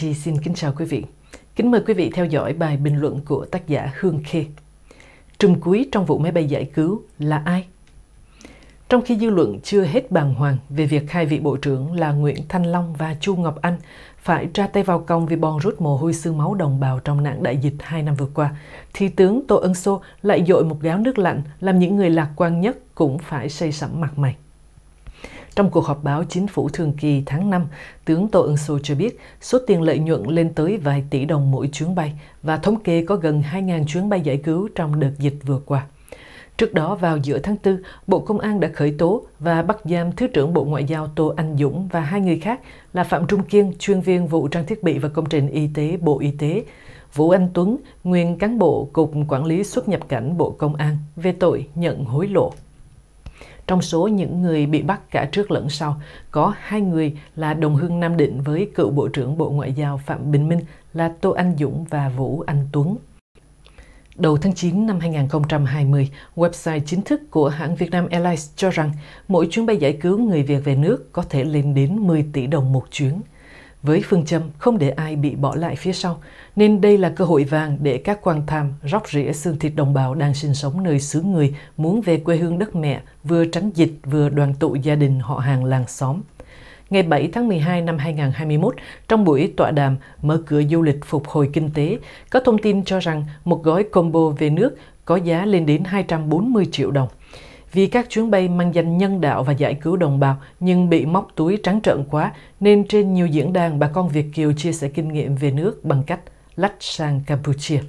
Chi xin kính chào quý vị. Kính mời quý vị theo dõi bài bình luận của tác giả Hương Khê. Trùm cuối trong vụ máy bay giải cứu là ai? Trong khi dư luận chưa hết bàng hoàng về việc hai vị bộ trưởng là Nguyễn Thanh Long và Chu Ngọc Anh phải ra tay vào công vì bòn rút mồ hôi xương máu đồng bào trong nạn đại dịch hai năm vừa qua, thì tướng Tô Ân Sô lại dội một gáo nước lạnh làm những người lạc quan nhất cũng phải say sẩm mặt mày. Trong cuộc họp báo chính phủ thường kỳ tháng 5, tướng Tô Ân Sô cho biết số tiền lợi nhuận lên tới vài tỷ đồng mỗi chuyến bay và thống kê có gần 2.000 chuyến bay giải cứu trong đợt dịch vừa qua. Trước đó vào giữa tháng 4, Bộ Công an đã khởi tố và bắt giam Thứ trưởng Bộ Ngoại giao Tô Anh Dũng và hai người khác là Phạm Trung Kiên, chuyên viên vụ trang thiết bị và công trình y tế Bộ Y tế, Vũ Anh Tuấn, nguyên cán bộ Cục Quản lý xuất nhập cảnh Bộ Công an về tội nhận hối lộ. Trong số những người bị bắt cả trước lẫn sau, có hai người là đồng hương Nam Định với cựu Bộ trưởng Bộ Ngoại giao Phạm Bình Minh là Tô Anh Dũng và Vũ Anh Tuấn. Đầu tháng 9 năm 2020, website chính thức của hãng Vietnam Airlines cho rằng mỗi chuyến bay giải cứu người Việt về nước có thể lên đến 10 tỷ đồng một chuyến – với phương châm không để ai bị bỏ lại phía sau, nên đây là cơ hội vàng để các quan tham róc rỉa xương thịt đồng bào đang sinh sống nơi xứ người muốn về quê hương đất mẹ, vừa tránh dịch vừa đoàn tụ gia đình họ hàng làng xóm. Ngày 7 tháng 12 năm 2021, trong buổi tọa đàm mở cửa du lịch phục hồi kinh tế, có thông tin cho rằng một gói combo về nước có giá lên đến 240 triệu đồng. Vì các chuyến bay mang danh nhân đạo và giải cứu đồng bào nhưng bị móc túi trắng trợn quá, nên trên nhiều diễn đàn bà con Việt Kiều chia sẻ kinh nghiệm về nước bằng cách lách sang Campuchia.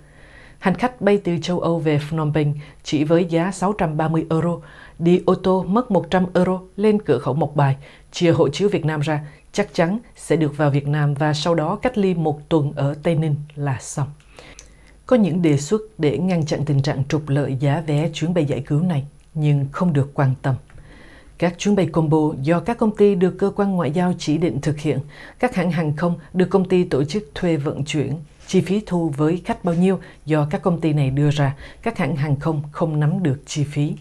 Hành khách bay từ châu Âu về Phnom Penh chỉ với giá 630 euro, đi ô tô mất 100 euro lên cửa khẩu Mộc Bài, chia hộ chiếu Việt Nam ra, chắc chắn sẽ được vào Việt Nam và sau đó cách ly một tuần ở Tây Ninh là xong. Có những đề xuất để ngăn chặn tình trạng trục lợi giá vé chuyến bay giải cứu này nhưng không được quan tâm. Các chuyến bay combo do các công ty được cơ quan ngoại giao chỉ định thực hiện, các hãng hàng không được công ty tổ chức thuê vận chuyển. Chi phí thu với khách bao nhiêu do các công ty này đưa ra, các hãng hàng không không nắm được chi phí.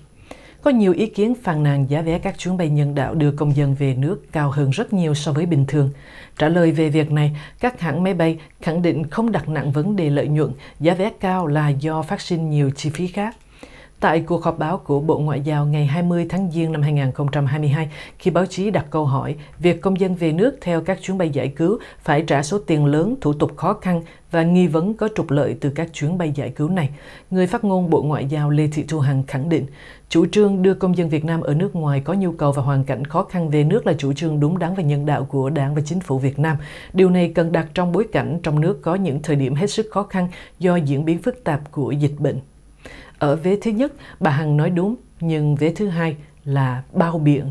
Có nhiều ý kiến phàn nàn giá vé các chuyến bay nhân đạo đưa công dân về nước cao hơn rất nhiều so với bình thường. Trả lời về việc này, các hãng máy bay khẳng định không đặt nặng vấn đề lợi nhuận, giá vé cao là do phát sinh nhiều chi phí khác. Tại cuộc họp báo của Bộ Ngoại giao ngày 20 tháng Giêng năm 2022, khi báo chí đặt câu hỏi việc công dân về nước theo các chuyến bay giải cứu phải trả số tiền lớn, thủ tục khó khăn và nghi vấn có trục lợi từ các chuyến bay giải cứu này, người phát ngôn Bộ Ngoại giao Lê Thị Thu Hằng khẳng định, chủ trương đưa công dân Việt Nam ở nước ngoài có nhu cầu và hoàn cảnh khó khăn về nước là chủ trương đúng đắn và nhân đạo của Đảng và chính phủ Việt Nam. Điều này cần đặt trong bối cảnh trong nước có những thời điểm hết sức khó khăn do diễn biến phức tạp của dịch bệnh. Ở vế thứ nhất, bà Hằng nói đúng, nhưng vế thứ hai là bao biện.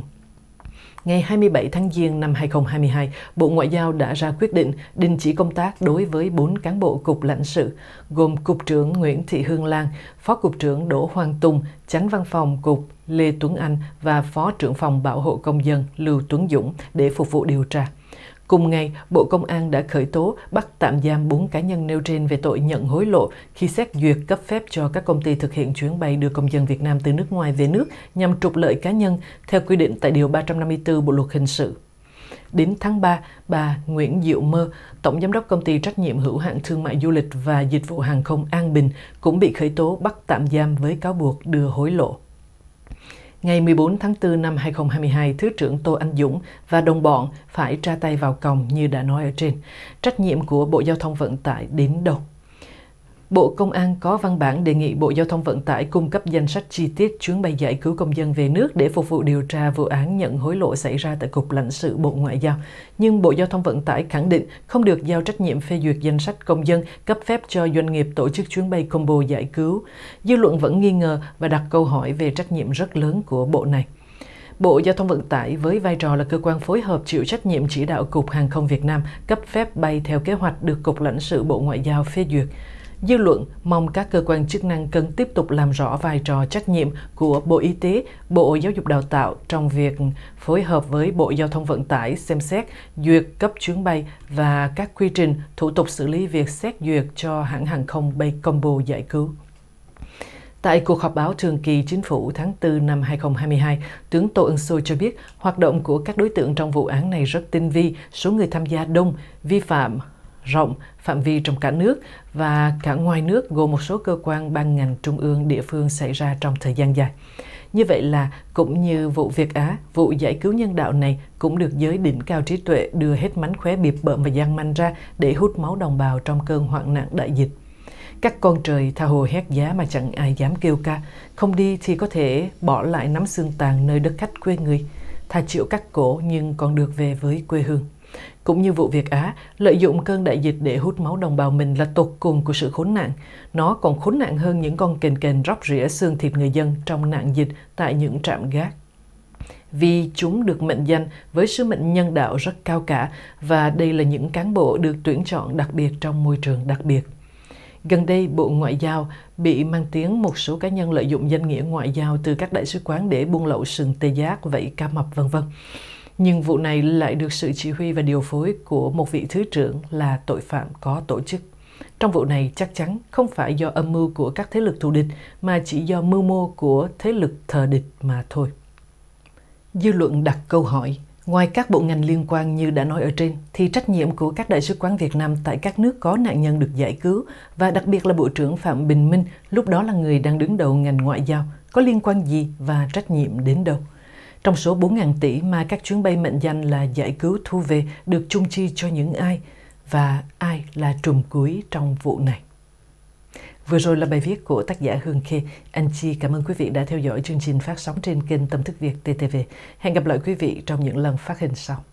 Ngày 27 tháng Giêng năm 2022, Bộ Ngoại giao đã ra quyết định đình chỉ công tác đối với 4 cán bộ cục lãnh sự, gồm Cục trưởng Nguyễn Thị Hương Lan, Phó Cục trưởng Đỗ Hoàng Tùng, Chánh Văn phòng Cục Lê Tuấn Anh và Phó trưởng phòng Bảo hộ Công dân Lưu Tuấn Dũng để phục vụ điều tra. Cùng ngày, Bộ Công an đã khởi tố bắt tạm giam 4 cá nhân nêu trên về tội nhận hối lộ khi xét duyệt cấp phép cho các công ty thực hiện chuyến bay đưa công dân Việt Nam từ nước ngoài về nước nhằm trục lợi cá nhân theo quy định tại Điều 354 Bộ Luật Hình sự. Đến tháng 3, bà Nguyễn Diệu Mơ, Tổng Giám đốc Công ty Trách nhiệm Hữu hạn Thương mại Du lịch và Dịch vụ Hàng không An Bình cũng bị khởi tố bắt tạm giam với cáo buộc đưa hối lộ. Ngày 14 tháng 4 năm 2022, Thứ trưởng Tô Anh Dũng và đồng bọn phải ra tay vào còng như đã nói ở trên. Trách nhiệm của Bộ Giao thông Vận tải đến đâu? Bộ Công an có văn bản đề nghị Bộ Giao thông Vận tải cung cấp danh sách chi tiết chuyến bay giải cứu công dân về nước để phục vụ điều tra vụ án nhận hối lộ xảy ra tại Cục lãnh sự Bộ Ngoại giao. Nhưng Bộ Giao thông Vận tải khẳng định không được giao trách nhiệm phê duyệt danh sách công dân cấp phép cho doanh nghiệp tổ chức chuyến bay combo giải cứu. Dư luận vẫn nghi ngờ và đặt câu hỏi về trách nhiệm rất lớn của bộ này. Bộ Giao thông Vận tải với vai trò là cơ quan phối hợp chịu trách nhiệm chỉ đạo Cục Hàng không Việt Nam cấp phép bay theo kế hoạch được Cục lãnh sự Bộ Ngoại giao phê duyệt. Dư luận mong các cơ quan chức năng cần tiếp tục làm rõ vai trò trách nhiệm của Bộ Y tế, Bộ Giáo dục Đào tạo trong việc phối hợp với Bộ Giao thông Vận tải xem xét duyệt cấp chuyến bay và các quy trình thủ tục xử lý việc xét duyệt cho hãng hàng không bay combo giải cứu. Tại cuộc họp báo thường kỳ chính phủ tháng 4 năm 2022, tướng Tô Ân Sô cho biết hoạt động của các đối tượng trong vụ án này rất tinh vi, số người tham gia đông, vi phạm rộng phạm vi trong cả nước và cả ngoài nước gồm một số cơ quan ban ngành trung ương địa phương xảy ra trong thời gian dài. Như vậy là cũng như vụ Việt Á, vụ giải cứu nhân đạo này cũng được giới đỉnh cao trí tuệ đưa hết mánh khóe bịp bợm và gian manh ra để hút máu đồng bào trong cơn hoạn nạn đại dịch. Các con trời tha hồ hét giá mà chẳng ai dám kêu ca, không đi thì có thể bỏ lại nắm xương tàn nơi đất khách quê người. tha chịu cắt cổ nhưng còn được về với quê hương. Cũng như vụ việc Á, lợi dụng cơn đại dịch để hút máu đồng bào mình là tột cùng của sự khốn nạn. Nó còn khốn nạn hơn những con kền kền róc rỉa xương thịt người dân trong nạn dịch tại những trạm gác. Vì chúng được mệnh danh với sứ mệnh nhân đạo rất cao cả và đây là những cán bộ được tuyển chọn đặc biệt trong môi trường đặc biệt. Gần đây, Bộ Ngoại giao bị mang tiếng một số cá nhân lợi dụng danh nghĩa ngoại giao từ các đại sứ quán để buôn lậu sừng tê giác, vẫy ca mập, vân vân nhưng vụ này lại được sự chỉ huy và điều phối của một vị thứ trưởng là tội phạm có tổ chức. Trong vụ này chắc chắn không phải do âm mưu của các thế lực thù địch mà chỉ do mưu mô của thế lực thờ địch mà thôi. Dư luận đặt câu hỏi, ngoài các bộ ngành liên quan như đã nói ở trên, thì trách nhiệm của các đại sứ quán Việt Nam tại các nước có nạn nhân được giải cứu và đặc biệt là Bộ trưởng Phạm Bình Minh lúc đó là người đang đứng đầu ngành ngoại giao có liên quan gì và trách nhiệm đến đâu? Trong số 4.000 tỷ mà các chuyến bay mệnh danh là giải cứu thu về được chung chi cho những ai và ai là trùm cuối trong vụ này. Vừa rồi là bài viết của tác giả Hương Khê. Anh Chi cảm ơn quý vị đã theo dõi chương trình phát sóng trên kênh Tâm Thức Việt TTV. Hẹn gặp lại quý vị trong những lần phát hình sau.